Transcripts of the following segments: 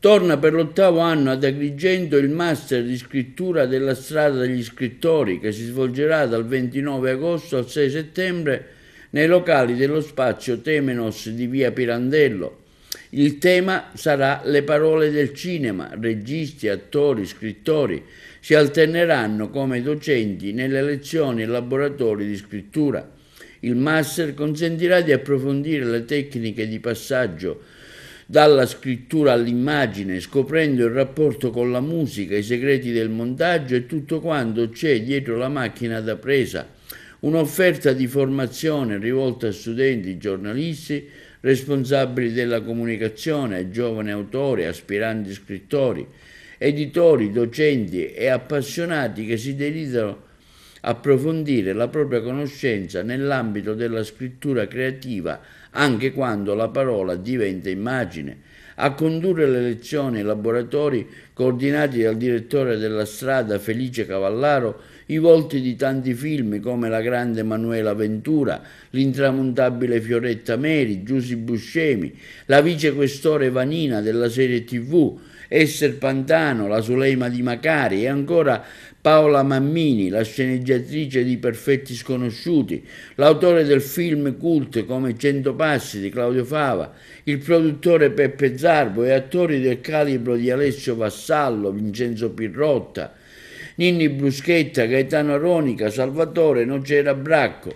Torna per l'ottavo anno ad Agrigento il Master di scrittura della strada degli scrittori che si svolgerà dal 29 agosto al 6 settembre nei locali dello spazio Temenos di via Pirandello. Il tema sarà le parole del cinema, registi, attori, scrittori si alterneranno come docenti nelle lezioni e laboratori di scrittura. Il master consentirà di approfondire le tecniche di passaggio dalla scrittura all'immagine, scoprendo il rapporto con la musica, i segreti del montaggio e tutto quanto c'è dietro la macchina da presa. Un'offerta di formazione rivolta a studenti, giornalisti, responsabili della comunicazione, giovani autori, aspiranti scrittori, editori, docenti e appassionati che si dedicano a approfondire la propria conoscenza nell'ambito della scrittura creativa anche quando la parola diventa immagine, a condurre le lezioni e laboratori coordinati dal direttore della strada Felice Cavallaro i volti di tanti film come La grande Manuela Ventura, l'intramontabile Fioretta Meri, Giussi Buscemi, la vicequestore Vanina della serie TV, Esser Pantano, la Suleima di Macari e ancora Paola Mammini, la sceneggiatrice di Perfetti Sconosciuti, l'autore del film cult come Cento Passi di Claudio Fava, il produttore Peppe Zarbo e attori del calibro di Alessio Vassallo, Vincenzo Pirrotta, Ninni Bruschetta, Gaetano Ronica, Salvatore, Nocera Bracco.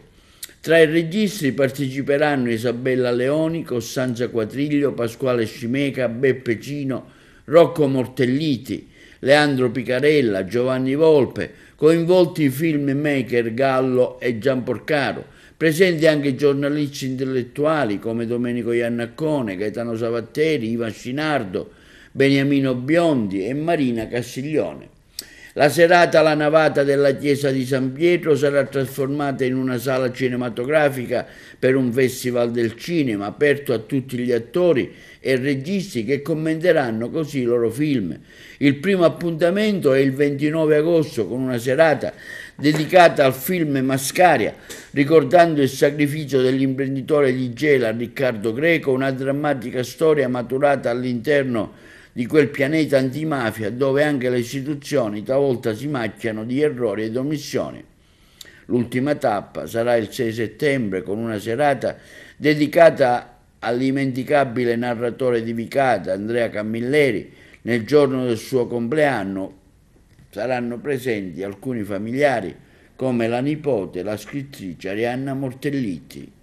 Tra i registri parteciperanno Isabella Leoni, Costanza Quatriglio, Pasquale Scimeca, Beppe Cino, Rocco Mortelliti, Leandro Picarella, Giovanni Volpe, coinvolti i filmmaker Gallo e Gian Porcaro, presenti anche giornalisti intellettuali come Domenico Iannaccone, Gaetano Savatteri, Ivan Scinardo, Beniamino Biondi e Marina Castiglione. La serata alla navata della chiesa di San Pietro sarà trasformata in una sala cinematografica per un festival del cinema aperto a tutti gli attori e registi che commenteranno così i loro film. Il primo appuntamento è il 29 agosto con una serata dedicata al film Mascaria, ricordando il sacrificio dell'imprenditore di Gela Riccardo Greco, una drammatica storia maturata all'interno di quel pianeta antimafia dove anche le istituzioni talvolta si macchiano di errori ed omissioni. L'ultima tappa sarà il 6 settembre con una serata dedicata all'indimenticabile narratore di Vicata, Andrea Camilleri, nel giorno del suo compleanno saranno presenti alcuni familiari come la nipote, la scrittrice Arianna Mortelliti.